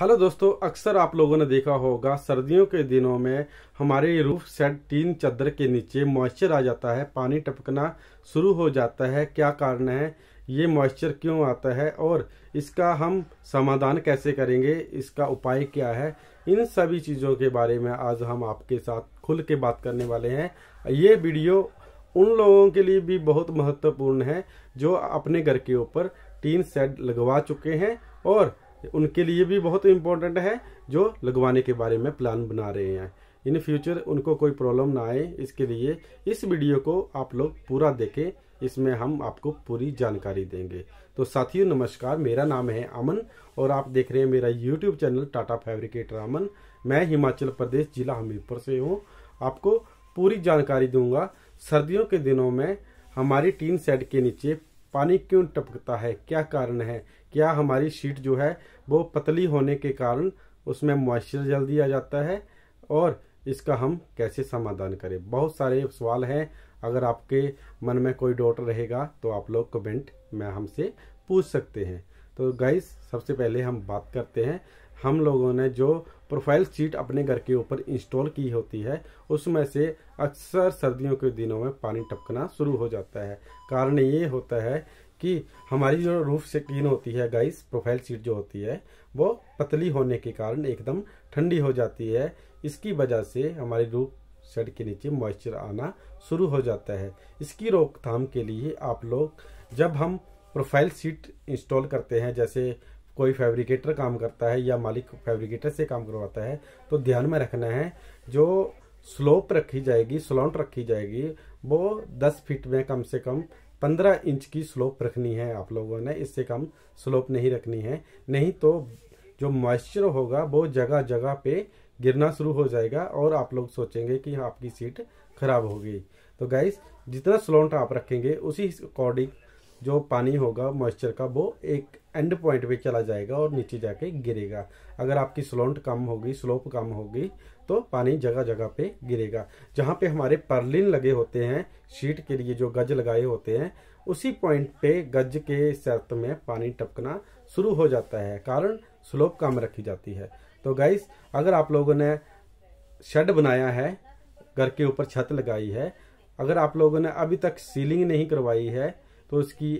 hello दोस्तों अक्सर आप लोगों ने देखा होगा सर्दियों के दिनों में हमारे रूफ सेट टीन चादर के नीचे मॉइस्चर आ जाता है पानी टपकना शुरू हो जाता है क्या कारण है ये मॉइस्चर क्यों आता है और इसका हम समाधान कैसे करेंगे इसका उपाय क्या है इन सभी चीज़ों के बारे में आज हम आपके साथ खुल के बात करने वाले हैं ये वीडियो उन लोगों के लिए भी बहुत महत्वपूर्ण है जो अपने घर के ऊपर टीन सेट लगवा चुके हैं और उनके लिए भी बहुत इम्पोर्टेंट है जो लगवाने के बारे में प्लान बना रहे हैं इन फ्यूचर उनको कोई प्रॉब्लम ना आए इसके लिए इस वीडियो को आप लोग पूरा देखें इसमें हम आपको पूरी जानकारी देंगे तो साथियों नमस्कार मेरा नाम है अमन और आप देख रहे हैं मेरा YouTube channel Tata fabricator Aman मैं हिमाचल प्रदेश जिला हमीरपुर से हूँ आपको पूरी जानकारी दूंगा सर्दियों के दिनों में हमारी टीन सेट के नीचे पानी क्यों टपकता है क्या कारण है क्या हमारी शीट जो है वो पतली होने के कारण उसमें मॉइस्चर जल्दी आ जाता है और इसका हम कैसे समाधान करें बहुत सारे सवाल हैं अगर आपके मन में कोई डाउट रहेगा तो आप लोग कमेंट में हमसे पूछ सकते हैं तो गाइस सबसे पहले हम बात करते हैं हम लोगों ने जो प्रोफाइल शीट अपने घर के ऊपर इंस्टॉल की होती है उसमें से अक्सर सर्दियों के दिनों में पानी टपकना शुरू हो जाता है कारण ये होता है कि हमारी जो रूफ क्लीन होती है गाइस प्रोफाइल सीट जो होती है वो पतली होने के कारण एकदम ठंडी हो जाती है इसकी वजह से हमारी रूफ सेट के नीचे मॉइस्चर आना शुरू हो जाता है इसकी रोकथाम के लिए आप लोग जब हम प्रोफाइल सीट इंस्टॉल करते हैं जैसे कोई फैब्रिकेटर काम करता है या मालिक फैब्रिकेटर से काम करवाता है तो ध्यान में रखना है जो स्लोप रखी जाएगी स्लॉन्ट रखी जाएगी वो 10 फीट में कम से कम पंद्रह इंच की स्लोप रखनी है आप लोगों ने इससे कम स्लोप नहीं रखनी है नहीं तो जो मॉइस्चर होगा वो जगह जगह पे गिरना शुरू हो जाएगा और आप लोग सोचेंगे कि हाँ, आपकी सीट खराब हो गई तो गाइस जितना स्लोट आप रखेंगे उसी अकॉर्डिंग जो पानी होगा मॉइस्चर का वो एक एंड पॉइंट पे चला जाएगा और नीचे जाके गिरेगा अगर आपकी स्लोंट कम होगी स्लोप कम होगी तो पानी जगह जगह पे गिरेगा जहाँ पे हमारे पर्लिन लगे होते हैं शीट के लिए जो गज लगाए होते हैं उसी पॉइंट पे गज के शर्त में पानी टपकना शुरू हो जाता है कारण स्लोप कम रखी जाती है तो गाइस अगर आप लोगों ने शेड बनाया है घर के ऊपर छत लगाई है अगर आप लोगों ने अभी तक सीलिंग नहीं करवाई है तो इसकी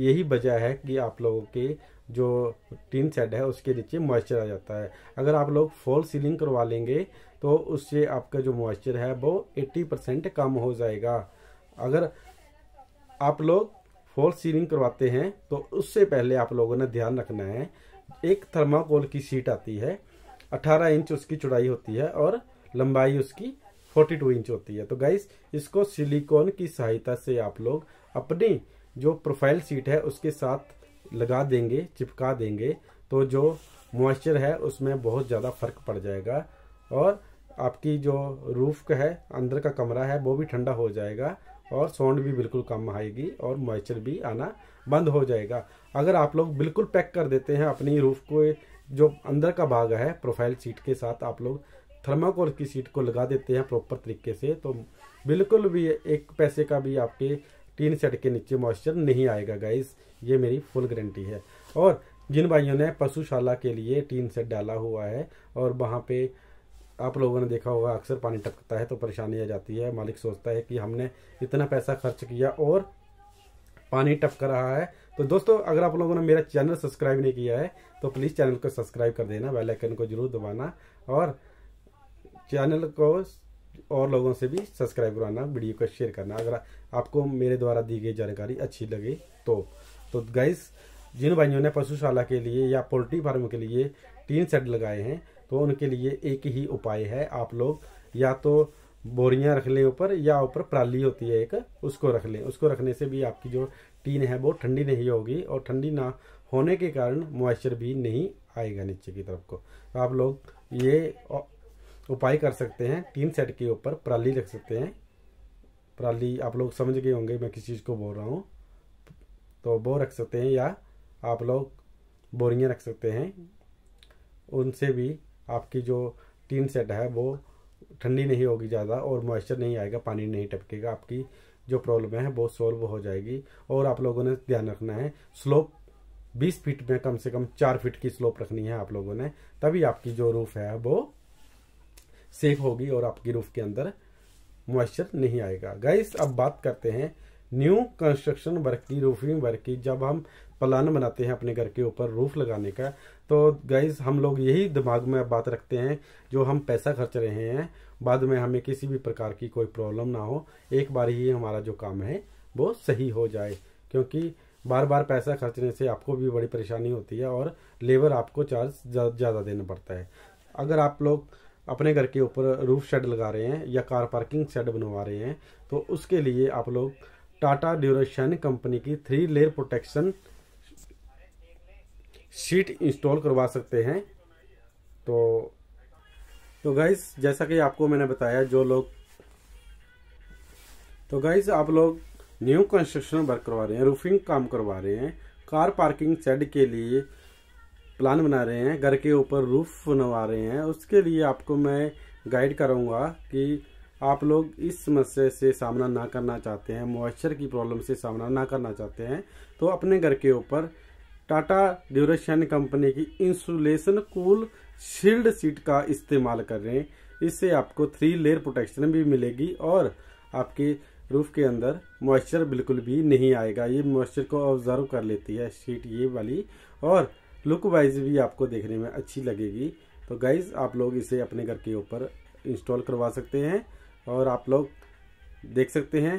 यही वजह है कि आप लोगों के जो टीन सेट है उसके नीचे मॉइस्चर आ जाता है अगर आप लोग फॉल सीलिंग करवा लेंगे तो उससे आपका जो मॉइस्चर है वो 80 परसेंट कम हो जाएगा अगर आप लोग फॉल सीलिंग करवाते हैं तो उससे पहले आप लोगों ने ध्यान रखना है एक थर्माकोल की सीट आती है 18 इंच उसकी चौड़ाई होती है और लंबाई उसकी 42 इंच होती है तो गाइस इसको सिलीकोन की सहायता से आप लोग अपनी जो प्रोफाइल सीट है उसके साथ लगा देंगे चिपका देंगे तो जो मॉइस्चर है उसमें बहुत ज़्यादा फर्क पड़ जाएगा और आपकी जो रूफ का है अंदर का कमरा है वो भी ठंडा हो जाएगा और साउंड भी बिल्कुल कम आएगी और मॉइस्चर भी आना बंद हो जाएगा अगर आप लोग बिल्कुल पैक कर देते हैं अपनी रूफ को जो अंदर का भाग है प्रोफाइल सीट के साथ आप लोग थर्माकोल की सीट को लगा देते हैं प्रॉपर तरीके से तो बिल्कुल भी एक पैसे का भी आपके टीन सेट के नीचे मॉइस्चर नहीं आएगा गाइस ये मेरी फुल गारंटी है और जिन भाइयों ने पशुशाला के लिए टीन सेट डाला हुआ है और वहाँ पे आप लोगों ने देखा होगा अक्सर पानी टपकता है तो परेशानी आ जाती है मालिक सोचता है कि हमने इतना पैसा खर्च किया और पानी टपक रहा है तो दोस्तों अगर आप लोगों ने मेरा चैनल सब्सक्राइब नहीं किया है तो प्लीज़ चैनल को सब्सक्राइब कर देना बेलाइकन को जरूर दबाना और चैनल को और लोगों से भी सब्सक्राइब करवाना वीडियो को शेयर करना अगर आपको मेरे द्वारा दी गई जानकारी अच्छी लगे तो तो गाइस जिन भाइयों ने पशुशाला के लिए या पोल्ट्री फार्म के लिए तीन सेट लगाए हैं तो उनके लिए एक ही उपाय है आप लोग या तो बोरियाँ रख लें ऊपर या ऊपर प्राली होती है एक उसको रख लें उसको रखने से भी आपकी जो टीन है वो ठंडी नहीं होगी और ठंडी ना होने के कारण मॉइस्चर भी नहीं आएगा नीचे की तरफ को तो आप लोग ये उपाय कर सकते हैं टीन सेट के ऊपर पराली रख सकते हैं पराली आप लोग समझ गए होंगे मैं किस चीज़ को बोल रहा हूँ तो वो रख सकते हैं या आप लोग बोरियाँ रख सकते हैं उनसे भी आपकी जो टीन सेट है वो ठंडी नहीं होगी ज़्यादा और मॉइस्चर नहीं आएगा पानी नहीं टपकेगा आपकी जो प्रॉब्लम है वो सॉल्व हो जाएगी और आप लोगों ने ध्यान रखना है स्लोप 20 फीट में कम से कम चार फीट की स्लोप रखनी है आप लोगों ने तभी आपकी जो रूफ़ है वो सेफ होगी और आपकी रूफ के अंदर मॉइस्चर नहीं आएगा गाइस अब बात करते हैं न्यू कंस्ट्रक्शन वर्क की रूफिंग वर्क की जब हम प्लान बनाते हैं अपने घर के ऊपर रूफ लगाने का तो गाइस हम लोग यही दिमाग में बात रखते हैं जो हम पैसा खर्च रहे हैं बाद में हमें किसी भी प्रकार की कोई प्रॉब्लम ना हो एक बार ही हमारा जो काम है वो सही हो जाए क्योंकि बार बार पैसा खर्चने से आपको भी बड़ी परेशानी होती है और लेबर आपको चार्ज ज़्यादा देना पड़ता है अगर आप लोग अपने घर के ऊपर रूफ शेड लगा रहे हैं या कार पार्किंग शेड बनवा रहे हैं तो उसके लिए आप लोग टाटा ड्यूरेशन कंपनी की three layer protection sheet install करवा सकते हैं तो तो गाइस जैसा कि आपको मैंने बताया जो लोग तो गाइस आप लोग न्यू कंस्ट्रक्शन वर्क करवा रहे हैं रूफिंग काम करवा रहे हैं कार पार्किंग शेड के लिए प्लान बना रहे हैं घर के ऊपर रूफ बनवा रहे हैं उसके लिए आपको मैं गाइड करूँगा कि आप लोग इस समस्या से सामना ना करना चाहते हैं मॉइस्चर की प्रॉब्लम से सामना ना करना चाहते हैं तो अपने घर के ऊपर टाटा ड्यूरेशन कंपनी की इंसुलेशन कूल शील्ड सीट का इस्तेमाल कर रहे हैं इससे आपको थ्री लेयर प्रोटेक्शन भी मिलेगी और आपके रूफ के अंदर मॉइस्चर बिल्कुल भी नहीं आएगा ये मॉइस्चर को ऑब्जर्व कर लेती है शीट ये वाली और लुक वाइज भी आपको देखने में अच्छी लगेगी तो गाइज़ आप लोग इसे अपने घर के ऊपर इंस्टॉल करवा सकते हैं और आप लोग देख सकते हैं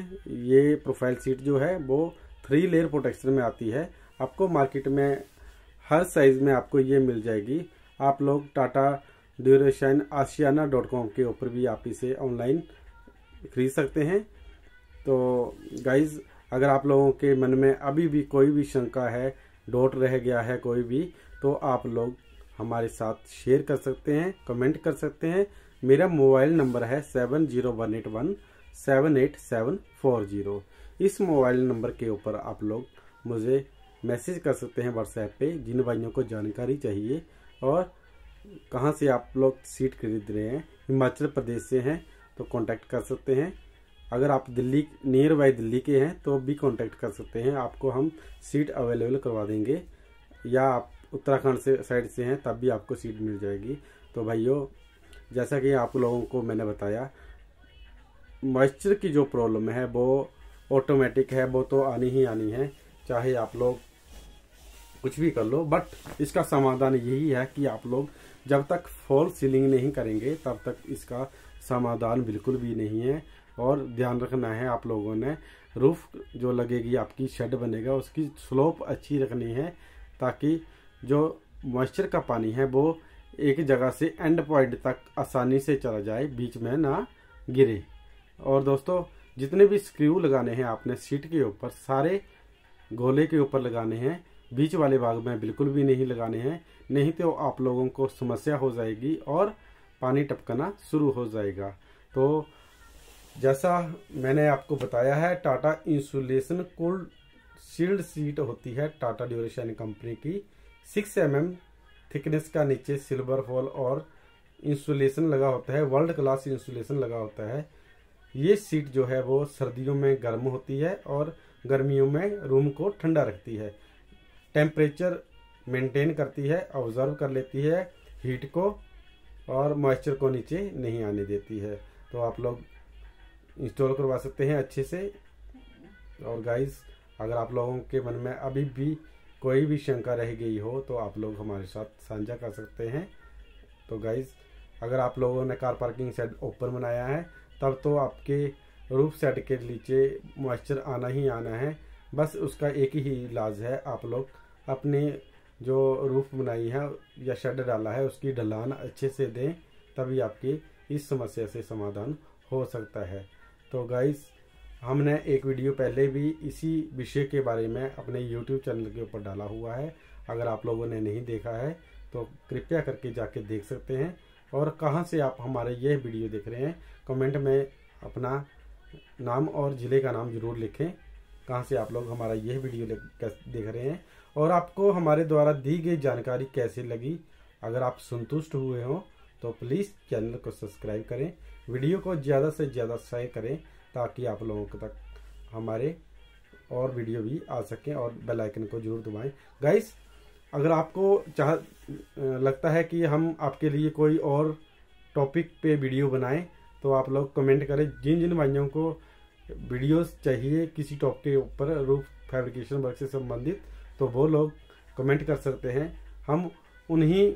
ये प्रोफाइल सीट जो है वो थ्री लेयर प्रोटेक्शन में आती है आपको मार्केट में हर साइज़ में आपको ये मिल जाएगी आप लोग Tata duration Aashiyana dot com के ऊपर भी आप इसे ऑनलाइन खरीद सकते हैं तो गाइज़ अगर आप लोगों के मन में अभी भी कोई भी शंका है डॉट रह गया है कोई भी तो आप लोग हमारे साथ शेयर कर सकते हैं कमेंट कर सकते हैं मेरा मोबाइल नंबर है seven zero one eight one seven eight seven four zero इस मोबाइल नंबर के ऊपर आप लोग मुझे मैसेज कर सकते हैं व्हाट्सएप पे जिन भाइयों को जानकारी चाहिए और कहाँ से आप लोग सीट खरीद रहे हैं हिमाचल प्रदेश से हैं तो कांटेक्ट कर सकते हैं अगर आप दिल्ली नियर बाई दिल्ली के हैं तो भी कॉन्टैक्ट कर सकते हैं आपको हम सीट अवेलेबल करवा देंगे या आप उत्तराखंड से साइड से हैं तब भी आपको सीट मिल जाएगी तो भाइयों जैसा कि आप लोगों को मैंने बताया मॉइस्चर की जो प्रॉब्लम है वो ऑटोमेटिक है वो तो आनी ही आनी है चाहे आप लोग कुछ भी कर लो बट इसका समाधान यही है कि आप लोग जब तक फॉल सीलिंग नहीं करेंगे तब तक इसका समाधान बिल्कुल भी नहीं है और ध्यान रखना है आप लोगों ने रूफ जो लगेगी आपकी शेड बनेगा उसकी स्लोप अच्छी रखनी है ताकि जो मॉइस्चर का पानी है वो एक जगह से एंड पॉइंट तक आसानी से चला जाए बीच में ना गिरे और दोस्तों जितने भी स्क्रू लगाने हैं आपने सीट के ऊपर सारे गोले के ऊपर लगाने हैं बीच वाले भाग में बिल्कुल भी नहीं लगाने हैं नहीं तो आप लोगों को समस्या हो जाएगी और पानी टपकना शुरू हो जाएगा तो जैसा मैंने आपको बताया है Tata insulation cold shield sheet होती है टाटा ड्यूरेशन कंपनी की सिक्स एम mm थिकनेस का नीचे सिल्वर फॉल और इंसुलेशन लगा होता है वर्ल्ड क्लास इंसुलेशन लगा होता है ये सीट जो है वो सर्दियों में गर्म होती है और गर्मियों में रूम को ठंडा रखती है टेम्परेचर मेंटेन करती है ऑब्जर्व कर लेती है हीट को और मॉइस्चर को नीचे नहीं आने देती है तो आप लोग इंस्टॉल करवा सकते हैं अच्छे से और गाइस अगर आप लोगों के मन में अभी भी कोई भी शंका रह गई हो तो आप लोग हमारे साथ साझा कर सकते हैं तो गाइस अगर आप लोगों ने कार पार्किंग सेट ओपन बनाया है तब तो आपके रूफ सेट के नीचे मॉइस्चर आना ही आना है बस उसका एक ही इलाज है आप लोग अपने जो रूफ बनाई है या शेड डाला है उसकी ढलान अच्छे से दें तभी आपकी इस समस्या से समाधान हो सकता है तो गाइस हमने एक वीडियो पहले भी इसी विषय के बारे में अपने यूट्यूब चैनल के ऊपर डाला हुआ है अगर आप लोगों ने नहीं देखा है तो कृपया करके जाके देख सकते हैं और कहाँ से आप हमारे यह वीडियो देख रहे हैं कमेंट में अपना नाम और ज़िले का नाम ज़रूर लिखें कहाँ से आप लोग हमारा यह वीडियो देख रहे हैं और आपको हमारे द्वारा दी गई जानकारी कैसे लगी अगर आप संतुष्ट हुए हों तो प्लीज़ चैनल को सब्सक्राइब करें वीडियो को ज़्यादा से ज़्यादा शेयर करें ताकि आप लोगों तक हमारे और वीडियो भी आ सकें और बेल आइकन को जरूर दबाएं गाइस अगर आपको चाह लगता है कि हम आपके लिए कोई और टॉपिक पे वीडियो बनाएं तो आप लोग कमेंट करें जिन जिन भाइयों को वीडियोस चाहिए किसी टॉपिक के ऊपर रूफ फैब्रिकेशन वर्क से संबंधित तो वो लोग कमेंट कर सकते हैं हम उन्हीं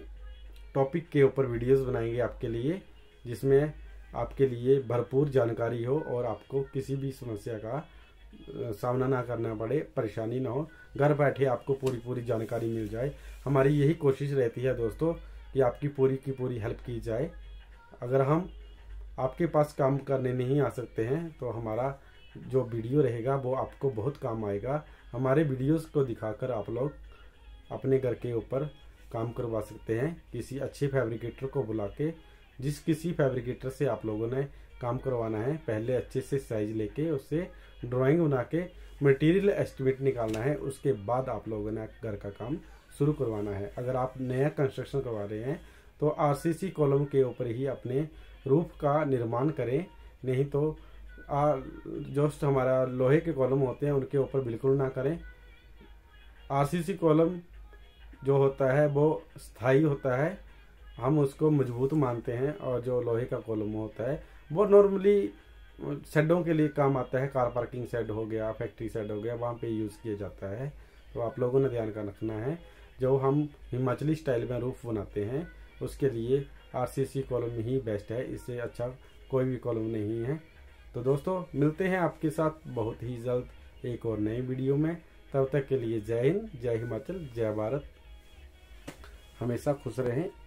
टॉपिक के ऊपर वीडियोज़ बनाएंगे आपके लिए जिसमें आपके लिए भरपूर जानकारी हो और आपको किसी भी समस्या का सामना ना करना पड़े परेशानी ना हो घर बैठे आपको पूरी पूरी जानकारी मिल जाए हमारी यही कोशिश रहती है दोस्तों कि आपकी पूरी की पूरी हेल्प की जाए अगर हम आपके पास काम करने नहीं आ सकते हैं तो हमारा जो वीडियो रहेगा वो आपको बहुत काम आएगा हमारे वीडियोस को दिखाकर आप लोग अपने घर के ऊपर काम करवा सकते हैं किसी अच्छे फैब्रिकेटर को बुला के जिस किसी फैब्रिकेटर से आप लोगों ने काम करवाना है पहले अच्छे से साइज लेके उससे ड्राइंग बना के मटेरियल एस्टिमेट निकालना है उसके बाद आप लोगों ने घर का काम शुरू करवाना है अगर आप नया कंस्ट्रक्शन करवा रहे हैं तो आरसीसी कॉलम के ऊपर ही अपने रूफ का निर्माण करें नहीं तो जो हमारा लोहे के कॉलम होते हैं उनके ऊपर बिल्कुल ना करें आर कॉलम जो होता है वो स्थाई होता है हम उसको मजबूत मानते हैं और जो लोहे का कॉलम होता है वो नॉर्मली शेडों के लिए काम आता है कार पार्किंग शेड हो गया फैक्ट्री शेड हो गया वहाँ पे यूज़ किया जाता है तो आप लोगों ने ध्यान का रखना है जो हम हिमाचली स्टाइल में रूफ बनाते हैं उसके लिए आर कॉलम ही बेस्ट है इससे अच्छा कोई भी कॉलम नहीं है तो दोस्तों मिलते हैं आपके साथ बहुत ही जल्द एक और नए वीडियो में तब तक के लिए जय हिंद जय हिमाचल जय भारत हमेशा खुश रहें